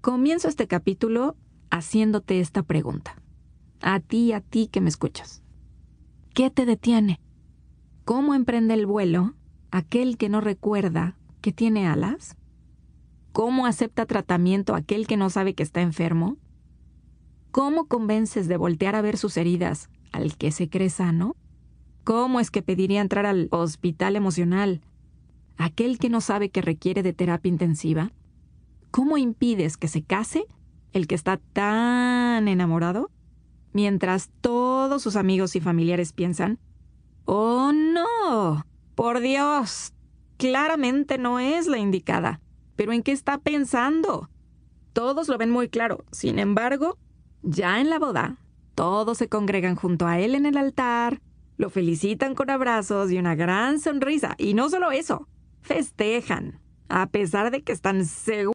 Comienzo este capítulo haciéndote esta pregunta. A ti, a ti que me escuchas. ¿Qué te detiene? ¿Cómo emprende el vuelo aquel que no recuerda que tiene alas? ¿Cómo acepta tratamiento aquel que no sabe que está enfermo? ¿Cómo convences de voltear a ver sus heridas al que se cree sano? ¿Cómo es que pediría entrar al hospital emocional aquel que no sabe que requiere de terapia intensiva? ¿Cómo impides que se case el que está tan enamorado? Mientras todos sus amigos y familiares piensan, ¡Oh no! ¡Por Dios! Claramente no es la indicada. ¿Pero en qué está pensando? Todos lo ven muy claro. Sin embargo, ya en la boda, todos se congregan junto a él en el altar, lo felicitan con abrazos y una gran sonrisa. Y no solo eso, festejan, a pesar de que están seguros